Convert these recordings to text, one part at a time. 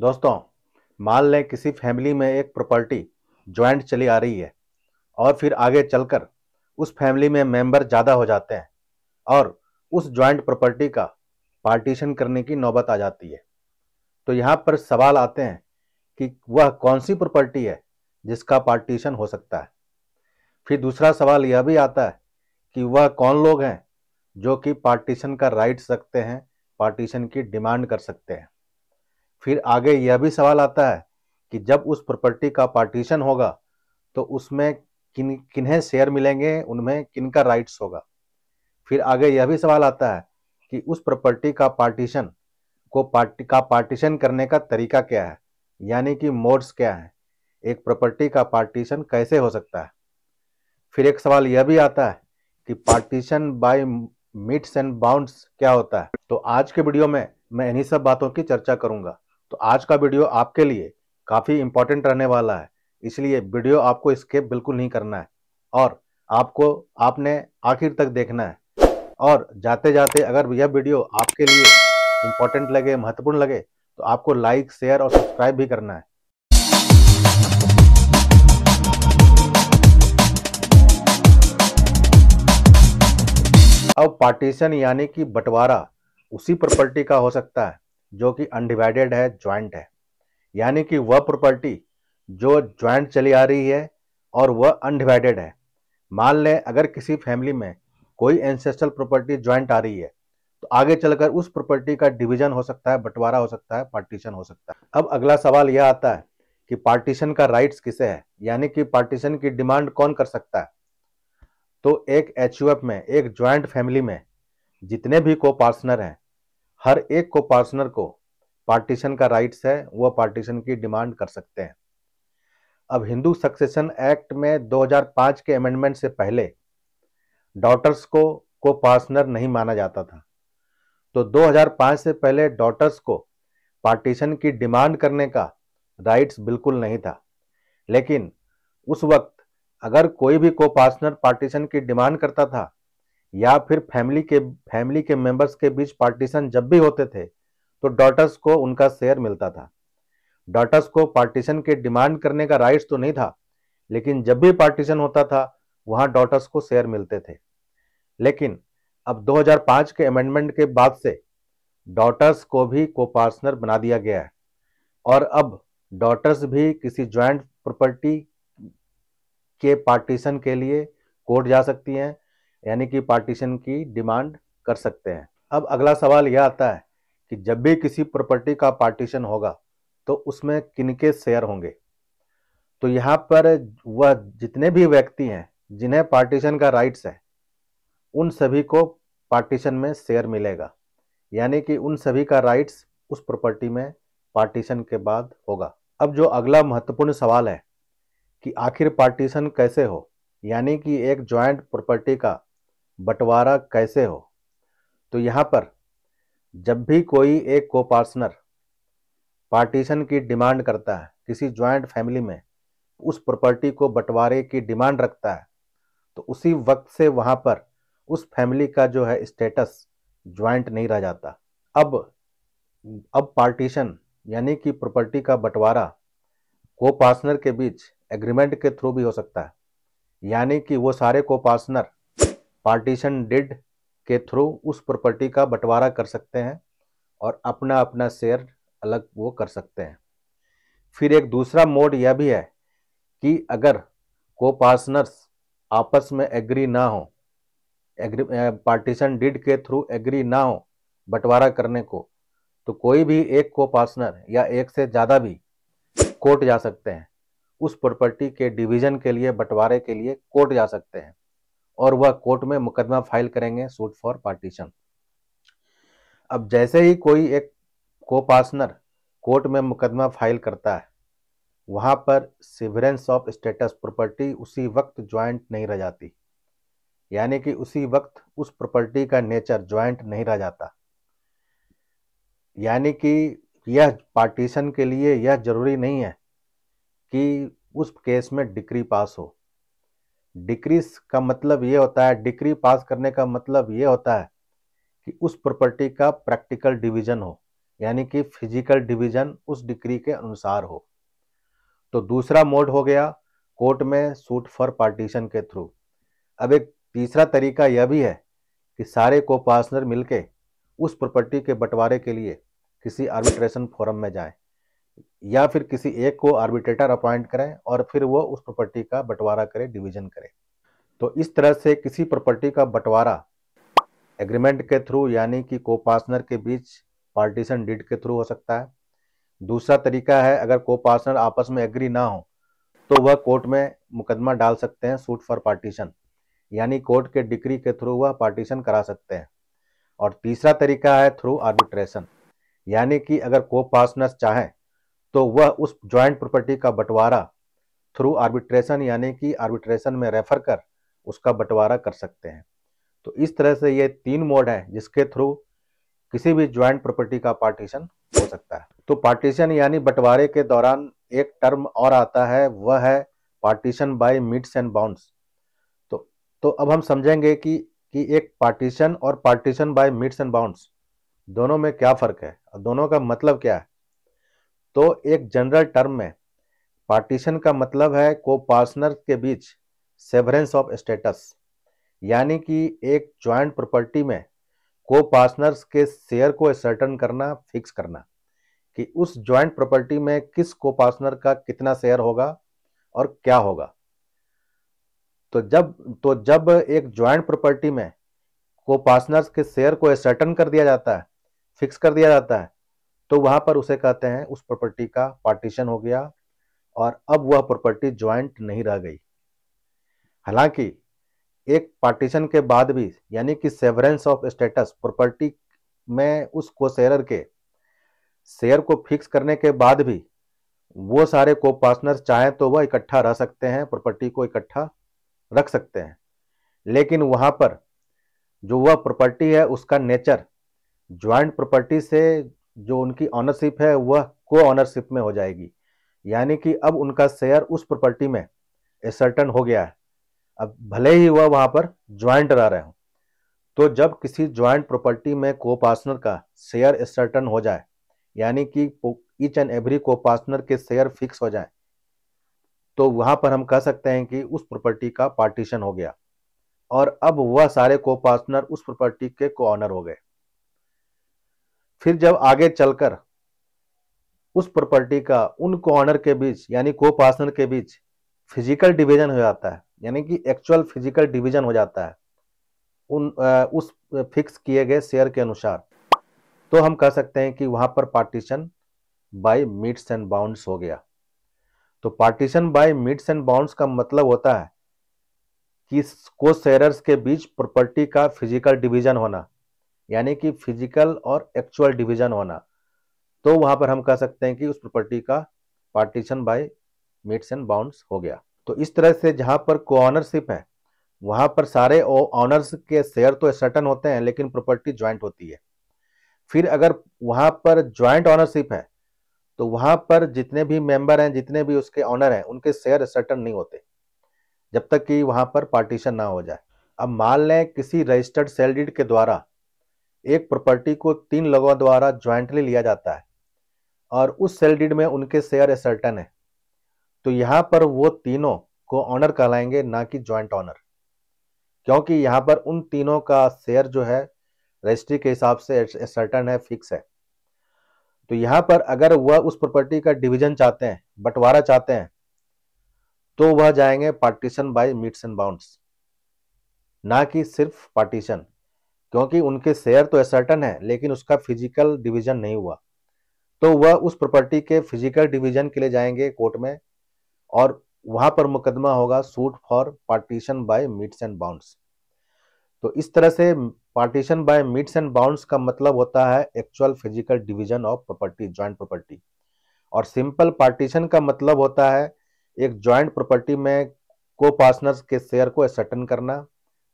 दोस्तों मान लें किसी फैमिली में एक प्रॉपर्टी ज्वाइंट चली आ रही है और फिर आगे चलकर उस फैमिली में मेंबर ज़्यादा हो जाते हैं और उस ज्वाइंट प्रॉपर्टी का पार्टीशन करने की नौबत आ जाती है तो यहाँ पर सवाल आते हैं कि वह कौन सी प्रॉपर्टी है जिसका पार्टीशन हो सकता है फिर दूसरा सवाल यह भी आता है कि वह कौन लोग हैं जो कि पार्टीशन का राइट्स रखते हैं पार्टीशन की डिमांड कर सकते हैं फिर आगे यह भी सवाल आता है कि जब उस प्रॉपर्टी का पार्टीशन होगा तो उसमें किन किन्हें शेयर मिलेंगे उनमें किन का राइट्स होगा फिर आगे यह भी सवाल आता है कि उस प्रॉपर्टी का पार्टीशन को पार्टी का पार्टीशन करने का तरीका क्या है यानी कि मोड्स क्या है एक प्रॉपर्टी का पार्टीशन कैसे हो सकता है फिर एक सवाल यह भी आता है कि partition by metes and bounds क्या होता है तो आज के वीडियो में मैं इन्हीं सब बातों की चर्चा करूंगा तो आज का वीडियो आपके लिए काफ़ी इंपॉर्टेंट रहने वाला है इसलिए वीडियो आपको स्केप बिल्कुल नहीं करना है और आपको आपने आखिर तक देखना है और जाते जाते अगर यह वीडियो आपके लिए इम्पोर्टेंट लगे महत्वपूर्ण लगे तो आपको लाइक शेयर और सब्सक्राइब भी करना है अब पार्टीशन यानी कि बंटवारा उसी प्रॉपर्टी का हो सकता है जो कि अनडिवाइडेड है ज्वाइंट है यानी कि वह प्रॉपर्टी जो ज्वाइंट चली आ रही है और वह अनडिवाइडेड है मान लें अगर किसी फैमिली में कोई एंसेस्ट्रल प्रॉपर्टी ज्वाइंट आ रही है तो आगे चलकर उस प्रॉपर्टी का डिवीजन हो सकता है बंटवारा हो सकता है पार्टीशन हो सकता है अब अगला सवाल यह आता है कि पार्टीशन का राइट्स किसे है यानी कि पार्टीशन की डिमांड कौन कर सकता है तो एक एच में एक ज्वाइंट फैमिली में जितने भी को पार्सनर हैं हर एक को पार्सनर को पार्टीशन का राइट्स है वह पार्टीशन की डिमांड कर सकते हैं अब हिंदू सक्सेशन एक्ट में 2005 के अमेंडमेंट से पहले डॉटर्स को को पार्सनर नहीं माना जाता था तो 2005 से पहले डॉटर्स को पार्टीशन की डिमांड करने का राइट्स बिल्कुल नहीं था लेकिन उस वक्त अगर कोई भी को पार्सनर पार्टीशन की डिमांड करता था या फिर फैमिली के फैमिली के मेंबर्स के बीच पार्टीशन जब भी होते थे तो डॉटर्स को उनका शेयर मिलता था डॉटर्स को पार्टीशन के डिमांड करने का राइट्स तो नहीं था लेकिन जब भी पार्टीशन होता था वहां डॉटर्स को शेयर मिलते थे लेकिन अब 2005 के अमेंडमेंट के बाद से डॉटर्स को भी को पार्टनर बना दिया गया है और अब डॉटर्स भी किसी ज्वाइंट प्रॉपर्टी के पार्टीशन के लिए कोर्ट जा सकती हैं यानी कि पार्टीशन की डिमांड कर सकते हैं अब अगला सवाल यह आता है कि जब भी किसी प्रॉपर्टी का पार्टीशन होगा तो उसमें किनके शेयर होंगे तो यहाँ पर वह जितने भी व्यक्ति हैं जिन्हें पार्टीशन का राइट्स है उन सभी को पार्टीशन में शेयर मिलेगा यानी कि उन सभी का राइट्स उस प्रॉपर्टी में पार्टीशन के बाद होगा अब जो अगला महत्वपूर्ण सवाल है कि आखिर पार्टीशन कैसे हो यानी कि एक ज्वाइंट प्रॉपर्टी का बंटवारा कैसे हो तो यहाँ पर जब भी कोई एक कोपार्सनर पार्टीशन की डिमांड करता है किसी ज्वाइंट फैमिली में उस प्रॉपर्टी को बंटवारे की डिमांड रखता है तो उसी वक्त से वहाँ पर उस फैमिली का जो है स्टेटस ज्वाइंट नहीं रह जाता अब अब पार्टीशन यानी कि प्रॉपर्टी का बंटवारा को पार्सनर के बीच एग्रीमेंट के थ्रू भी हो सकता है यानी कि वो सारे को पार्सनर पार्टीशन डिड के थ्रू उस प्रॉपर्टी का बंटवारा कर सकते हैं और अपना अपना शेयर अलग वो कर सकते हैं फिर एक दूसरा मोड यह भी है कि अगर को पार्टनर्स आपस में एग्री ना हो एग्री पार्टीशन डिड के थ्रू एग्री ना हो बंटवारा करने को तो कोई भी एक को पार्टनर या एक से ज़्यादा भी कोर्ट जा सकते हैं उस प्रॉपर्टी के डिवीजन के लिए बंटवारे के लिए कोर्ट जा सकते हैं और वह कोर्ट में मुकदमा फाइल करेंगे सूट फॉर पार्टीशन अब जैसे ही कोई एक को पासनर कोर्ट में मुकदमा फाइल करता है वहां पर सिवरेंस ऑफ स्टेटस प्रॉपर्टी उसी वक्त ज्वाइंट नहीं रह जाती यानी कि उसी वक्त उस प्रॉपर्टी का नेचर ज्वाइंट नहीं रह जाता यानी कि यह पार्टीशन के लिए यह जरूरी नहीं है कि उस केस में डिक्री पास हो डिक्रीज का मतलब ये होता है डिक्री पास करने का मतलब ये होता है कि उस प्रॉपर्टी का प्रैक्टिकल डिवीजन हो यानी कि फिजिकल डिवीजन उस डिक्री के अनुसार हो तो दूसरा मोड हो गया कोर्ट में सूट फॉर पार्टीशन के थ्रू अब एक तीसरा तरीका यह भी है कि सारे को पार्सनर मिलके उस प्रॉपर्टी के बंटवारे के लिए किसी आर्बिट्रेशन फोरम में जाएं या फिर किसी एक को आर्बिट्रेटर अपॉइंट करें और फिर वो उस प्रॉपर्टी का बंटवारा करे डिवीजन करे तो इस तरह से किसी प्रॉपर्टी का बंटवारा एग्रीमेंट के थ्रू यानी कि को पार्टनर के बीच पार्टीशन डीड के थ्रू हो सकता है दूसरा तरीका है अगर को पार्टनर आपस में एग्री ना हो तो वह कोर्ट में मुकदमा डाल सकते हैं सूट फॉर पार्टीशन यानी कोर्ट के डिक्री के थ्रू वह पार्टीशन करा सकते हैं और तीसरा तरीका है थ्रू आर्बिट्रेशन यानी कि अगर को पार्टनर्स चाहें तो वह उस ज्वाइंट प्रॉपर्टी का बंटवारा थ्रू आर्बिट्रेशन यानी कि आर्बिट्रेशन में रेफर कर उसका बंटवारा कर सकते हैं तो इस तरह से ये तीन मोड हैं जिसके थ्रू किसी भी ज्वाइंट प्रॉपर्टी का पार्टीशन हो सकता है तो पार्टीशन यानी बंटवारे के दौरान एक टर्म और आता है वह है partition by metes and bounds तो तो अब हम समझेंगे कि कि एक पार्टीशन और partition by metes and bounds दोनों में क्या फ़र्क है दोनों का मतलब क्या है तो एक जनरल टर्म में पार्टीशन का मतलब है को पार्सनर के बीच सेवरेंस ऑफ स्टेटस यानी कि एक ज्वाइंट प्रॉपर्टी में को पार्सनर्स के शेयर को सर्टन करना फिक्स करना कि उस ज्वाइंट प्रॉपर्टी में किस को पार्सनर का कितना शेयर होगा और क्या होगा तो जब तो जब एक ज्वाइंट प्रॉपर्टी में को पार्सनर्स के शेयर को सर्टन कर दिया जाता है फिक्स कर दिया जाता है तो वहां पर उसे कहते हैं उस प्रॉपर्टी का पार्टीशन हो गया और अब वह प्रॉपर्टी ज्वाइंट नहीं रह गई हालांकि एक पार्टीशन के बाद भी यानी कि सेवरेंस ऑफ स्टेटस प्रॉपर्टी में उस शेयर के शेयर को फिक्स करने के बाद भी वो सारे को पार्टनर चाहें तो वह इकट्ठा रह सकते हैं प्रॉपर्टी को इकट्ठा रख सकते हैं लेकिन वहां पर जो वह प्रॉपर्टी है उसका नेचर ज्वाइंट प्रॉपर्टी से जो उनकी ऑनरशिप है वह को ऑनरशिप में हो जाएगी यानी कि अब उनका शेयर उस प्रॉपर्टी में एसर्टन हो गया है अब भले ही वह वहां पर ज्वाइंट रह रहे हों तो जब किसी ज्वाइंट प्रॉपर्टी में को पार्टनर का शेयर एसर्टन हो जाए यानी कि each and every co partner के शेयर फिक्स हो जाए तो वहां पर हम कह सकते हैं कि उस प्रॉपर्टी का पार्टीशन हो गया और अब वह सारे को पार्टनर उस प्रॉपर्टी के को ऑनर हो गए फिर जब आगे चलकर उस प्रॉपर्टी का उन कॉर्नर के बीच यानी को पार्सनर के बीच फिजिकल डिवीजन हो जाता है यानी कि एक्चुअल फिजिकल डिवीजन हो जाता है उन आ, उस फिक्स किए गए शेयर के अनुसार तो हम कह सकते हैं कि वहां पर partition by metes and bounds हो गया तो partition by metes and bounds का मतलब होता है कि को शेयर के बीच प्रॉपर्टी का फिजिकल डिवीजन होना यानी कि फिजिकल और एक्चुअल डिवीजन होना तो वहां पर हम कह सकते हैं कि उस प्रॉपर्टी का partition by metes and bounds हो गया तो इस तरह से जहां पर को ऑनरशिप है वहां पर सारे ऑनर्स के शेयर तो सर्टन होते हैं लेकिन प्रॉपर्टी ज्वाइंट होती है फिर अगर वहां पर ज्वाइंट ऑनरशिप है तो वहां पर जितने भी मेंबर हैं जितने भी उसके ऑनर हैं उनके शेयर सर्टन नहीं होते जब तक कि वहां पर पार्टीशन ना हो जाए अब मान लें किसी रजिस्टर्ड सेल के द्वारा एक प्रॉपर्टी को तीन लोगों द्वारा ज्वाइंटली लिया जाता है और उस सेल डीड में उनके शेयर एसर्टन है तो यहां पर वो तीनों को ऑनर कहलाएंगे ना कि ज्वाइंट ऑनर क्योंकि यहां पर उन तीनों का शेयर जो है रजिस्ट्री के हिसाब से सर्टन है फिक्स है तो यहां पर अगर वह उस प्रॉपर्टी का डिवीजन चाहते हैं बंटवारा चाहते हैं तो वह जाएंगे partition by metes and bounds ना कि सिर्फ पार्टीशन क्योंकि उनके शेयर तो एसर्टन है लेकिन उसका फिजिकल डिवीजन नहीं हुआ तो वह उस प्रॉपर्टी के फिजिकल डिवीजन के लिए जाएंगे कोर्ट में और वहां पर मुकदमा होगा suit for partition by metes and bounds तो इस तरह से partition by metes and bounds का मतलब होता है actual physical division of property joint property और सिंपल पार्टीशन का मतलब होता है एक ज्वाइंट प्रॉपर्टी में को पार्टनर्स के शेयर को असर्टन करना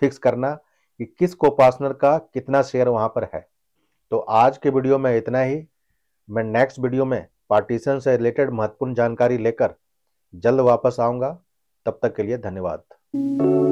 फिक्स करना कि किस कोपार्सनर का कितना शेयर वहां पर है तो आज के वीडियो में इतना ही मैं नेक्स्ट वीडियो में पार्टीशन से रिलेटेड महत्वपूर्ण जानकारी लेकर जल्द वापस आऊंगा तब तक के लिए धन्यवाद